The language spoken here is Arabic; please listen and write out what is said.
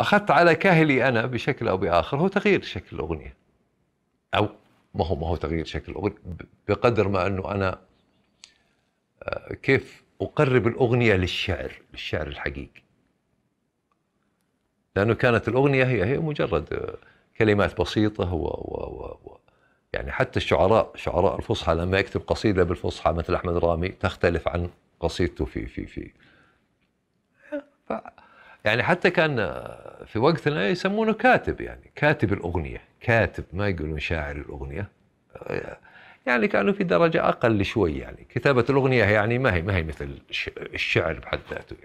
أخذت على كاهلي أنا بشكل أو بآخر هو تغيير شكل الأغنية أو ما هو ما هو تغيير شكل الأغنية بقدر ما أنه أنا آه، كيف أقرب الأغنية للشعر للشعر الحقيقي لأنه كانت الأغنية هي هي مجرد آه، كلمات بسيطة و, و, و, و يعني حتى الشعراء شعراء الفصحى لما يكتب قصيدة بالفصحى مثل أحمد رامي تختلف عن قصيدته في في في يعني حتى كان في وقتنا يسمونه كاتب يعني كاتب الأغنية كاتب ما يقولون شاعر الأغنية يعني كانوا في درجة أقل شوي يعني كتابة الأغنية يعني ما هي ما هي مثل الشعر بحد ذاته